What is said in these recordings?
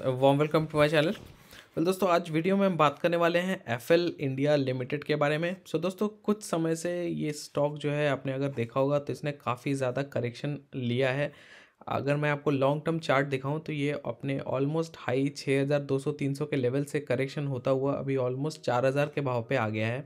warm welcome to my channel well दोस्तों आज video में हम बात करने वाले हैं एफ एल इंडिया लिमिटेड के बारे में सो so, दोस्तों कुछ समय से ये स्टॉक जो है आपने अगर देखा होगा तो इसने काफ़ी ज़्यादा करेक्शन लिया है अगर मैं आपको लॉन्ग टर्म चार्ट दिखाऊं तो ये अपने ऑलमोस्ट हाई 6,200 300 के लेवल से करेक्शन होता हुआ अभी ऑलमोस्ट 4,000 के भाव पे आ गया है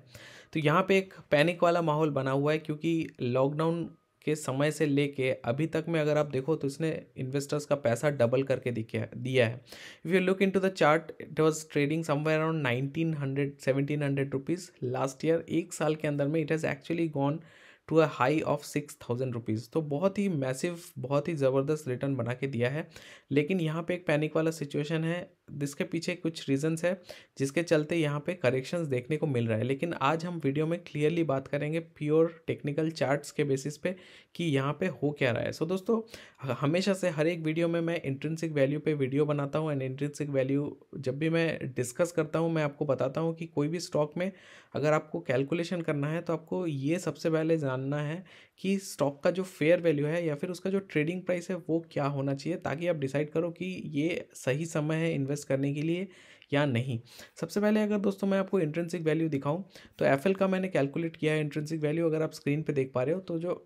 तो यहाँ पे एक पैनिक वाला माहौल बना हुआ है क्योंकि लॉकडाउन के समय से लेके अभी तक में अगर आप देखो तो इसने इन्वेस्टर्स का पैसा डबल करके दिखा दिया है if you look into the chart it was trading somewhere around nineteen hundred seventeen hundred rupees last year एक साल के अंदर में it has actually gone to a high of six thousand rupees तो बहुत ही मैसिव बहुत ही ज़बरदस्त return बना के दिया है लेकिन यहाँ पे एक पैनिक वाला सिचुएशन है जिसके पीछे कुछ रीजंस है जिसके चलते यहाँ पे करेक्शंस देखने को मिल रहा है लेकिन आज हम वीडियो में क्लियरली बात करेंगे प्योर टेक्निकल चार्ट्स के बेसिस पे कि यहाँ पे हो क्या रहा है सो so, दोस्तों हमेशा से हर एक वीडियो में मैं इंट्रेंसिक वैल्यू पे वीडियो बनाता हूँ एंड इंट्रेंसिक वैल्यू जब भी मैं डिस्कस करता हूँ मैं आपको बताता हूँ कि कोई भी स्टॉक में अगर आपको कैलकुलेशन करना है तो आपको ये सबसे पहले जानना है कि स्टॉक का जो फेयर वैल्यू है या फिर उसका जो ट्रेडिंग प्राइस है वो क्या होना चाहिए ताकि आप डिसाइड करो कि ये सही समय है इन्वेस्ट करने के लिए या नहीं सबसे पहले अगर दोस्तों मैं आपको इंट्रेंसिक वैल्यू दिखाऊं तो एफ का मैंने कैलकुलेट किया है इंट्रेंसिक वैल्यू अगर आप स्क्रीन पर देख पा रहे हो तो जो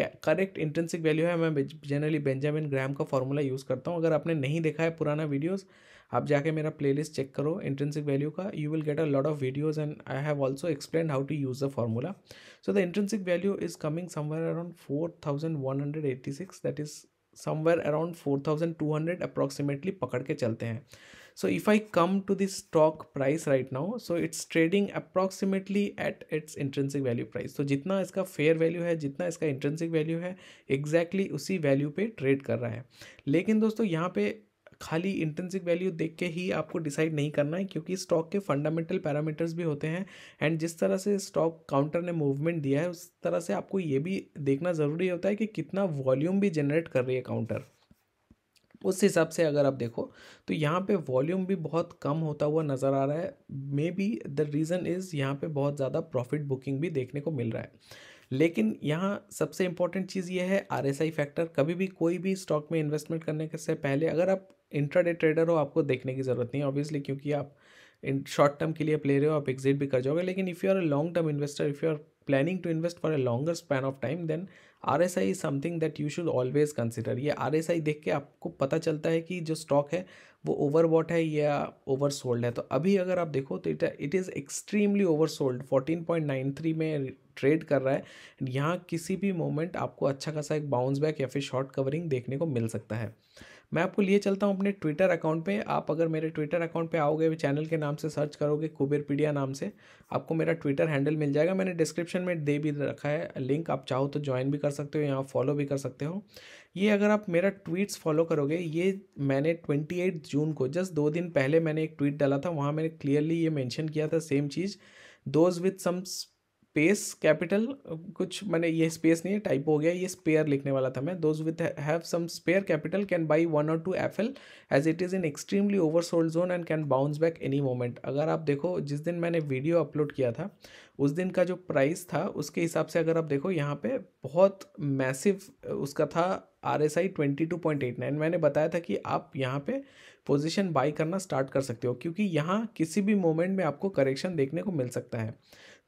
करेक्ट इंट्रेंसिक वैल्यू है मैं जनरली बेंजामिन ग्राम का फॉर्मूला यूज़ करता हूँ अगर आपने नहीं देखा है पुराना वीडियोस आप जाके मेरा प्लेलिस्ट चेक करो इंट्रेंसिक वैल्यू का you will get a lot of videos and I have also explain how to use the formula so the intrinsic value is coming somewhere around four thousand one hundred six that is somewhere around four thousand two hundred approximately पकड़ के चलते हैं so if i come to the stock price right now so it's trading approximately at its intrinsic value price तो जितना इसका fair value है जितना इसका intrinsic वैल्यू है एग्जैक्टली exactly उसी वैल्यू pe ट्रेड कर रहा है लेकिन दोस्तों यहाँ पे खाली इंटेंसिक वैल्यू देख के ही आपको डिसाइड नहीं करना है क्योंकि स्टॉक के फंडामेंटल पैरामीटर्स भी होते हैं एंड जिस तरह से स्टॉक काउंटर ने मूवमेंट दिया है उस तरह से आपको ये भी देखना ज़रूरी होता है कि कितना वॉल्यूम भी जनरेट कर रही है काउंटर उस हिसाब से अगर आप देखो तो यहाँ पे वॉल्यूम भी बहुत कम होता हुआ नज़र आ रहा है maybe the reason is यहाँ पे बहुत ज़्यादा प्रॉफिट बुकिंग भी देखने को मिल रहा है लेकिन यहाँ सबसे इम्पॉर्टेंट चीज़ ये है आर एस आई फैक्टर कभी भी कोई भी स्टॉक में इन्वेस्टमेंट करने से पहले अगर आप इंट्राडे ट्रेडर हो आपको देखने की ज़रूरत नहीं है ऑब्वियसली क्योंकि आप इन शॉर्ट टर्म के लिए प्ले रहे हो आप एग्जिट भी कर जाओगे लेकिन if you are a long term investor if you are planning to invest for a longer span of time then R S I is something that you should always consider ये R S I देख के आपको पता चलता है कि जो stock है वो ओवरबॉट है या ओवर सोल्ड है तो अभी अगर आप देखो तो it it is extremely oversold fourteen point nine three में ट्रेड कर रहा है यहाँ किसी भी मोमेंट आपको अच्छा खासा एक बाउंस बैक या फिर शॉर्ट कवरिंग देखने को मिल सकता है मैं आपको लिए चलता हूँ अपने ट्विटर अकाउंट पे आप अगर मेरे ट्विटर अकाउंट पे आओगे चैनल के नाम से सर्च करोगे कुबेर पीडिया नाम से आपको मेरा ट्विटर हैंडल मिल जाएगा मैंने डिस्क्रिप्शन में दे भी रखा है लिंक आप चाहो तो ज्वाइन भी कर सकते हो यहाँ फॉलो भी कर सकते हो ये अगर आप मेरा ट्वीट्स फॉलो करोगे ये मैंने ट्वेंटी एट जून को जस्ट दो दिन पहले मैंने एक ट्वीट डाला था वहाँ मैंने क्लियरली ये मैंशन किया था सेम चीज़ those with some space capital कुछ मैंने ये स्पेस नहीं है टाइप हो गया ये स्पेयर लिखने वाला था मैं those with have some spare capital can buy one और two F L as it is in extremely oversold zone and can bounce back any moment अगर आप देखो जिस दिन मैंने वीडियो अपलोड किया था उस दिन का जो प्राइस था उसके हिसाब से अगर आप देखो यहाँ पे बहुत मैसिव उसका था R S I twenty two point eight nine मैंने बताया था कि आप यहाँ पे पोजीशन बाई करना स्टार्ट कर सकते हो क्योंकि यहाँ किसी भी मोमेंट में आपको करेक्शन देखने को मिल सकता है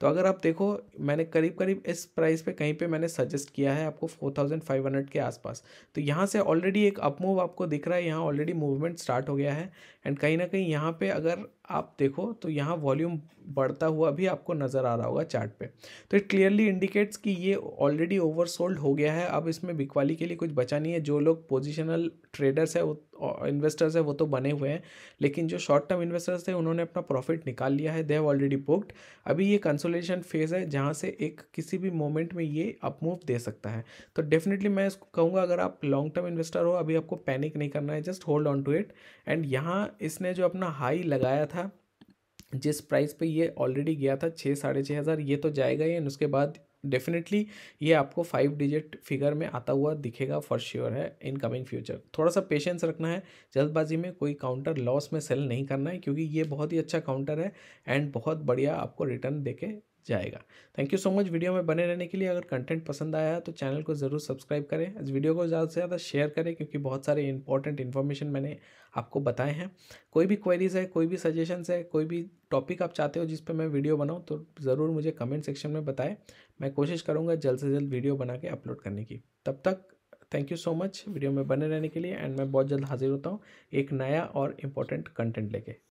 तो अगर आप देखो मैंने करीब करीब इस प्राइस पे कहीं पे मैंने सजेस्ट किया है आपको 4500 के आसपास तो यहाँ से ऑलरेडी एक अपमूव आपको दिख रहा है यहाँ ऑलरेडी मूवमेंट स्टार्ट हो गया है एंड कहीं ना कहीं यहाँ पे अगर आप देखो तो यहाँ वॉल्यूम बढ़ता हुआ भी आपको नज़र आ रहा होगा चार्ट पे तो इट क्लियरली इंडिकेट्स कि ये ऑलरेडी ओवरसोल्ड हो गया है अब इसमें बिकवाली के लिए कुछ बचा नहीं है जो लोग पोजिशनल ट्रेडर्स है वो इन्वेस्टर्स तो, है वो तो बने हुए हैं लेकिन जो शॉर्ट टर्म इन्वेस्टर्स थे उन्होंने अपना प्रॉफिट निकाल लिया है दे हैव ऑलरेडी बुक्ड अभी ये कंसोलेशन फेज़ है जहाँ से एक किसी भी मोमेंट में ये अपमूव दे सकता है तो डेफिनेटली मैं इसको कहूँगा अगर आप लॉन्ग टर्म इन्वेस्टर हो अभी आपको पैनिक नहीं करना है just hold on to it and यहाँ इसने जो अपना हाई लगाया था जिस प्राइस पे ये ऑलरेडी गया था छः साढ़े छः हज़ार ये तो जाएगा ही एंड उसके बाद डेफिनेटली ये आपको फाइव डिजिट फिगर में आता हुआ दिखेगा फॉर श्योर sure है इन कमिंग फ्यूचर थोड़ा सा पेशेंस रखना है जल्दबाजी में कोई काउंटर लॉस में सेल नहीं करना है क्योंकि ये बहुत ही अच्छा काउंटर है एंड बहुत बढ़िया आपको रिटर्न देके जाएगा thank you so much video में बने रहने के लिए अगर कंटेंट पसंद आया तो चैनल को ज़रूर सब्सक्राइब करें इस वीडियो को ज़्यादा से ज़्यादा शेयर करें क्योंकि बहुत सारे इंपॉर्टेंट इन्फॉर्मेशन मैंने आपको बताए हैं कोई भी क्वेरीज है कोई भी सजेशंस है कोई भी टॉपिक आप चाहते हो जिस पर मैं वीडियो बनाऊँ तो ज़रूर मुझे कमेंट सेक्शन में बताएं मैं कोशिश करूँगा जल्द से जल्द वीडियो बना के अपलोड करने की तब तक thank you so much video में बने रहने के लिए एंड मैं बहुत जल्द हाजिर होता हूँ एक नया और इंपॉर्टेंट कंटेंट लेके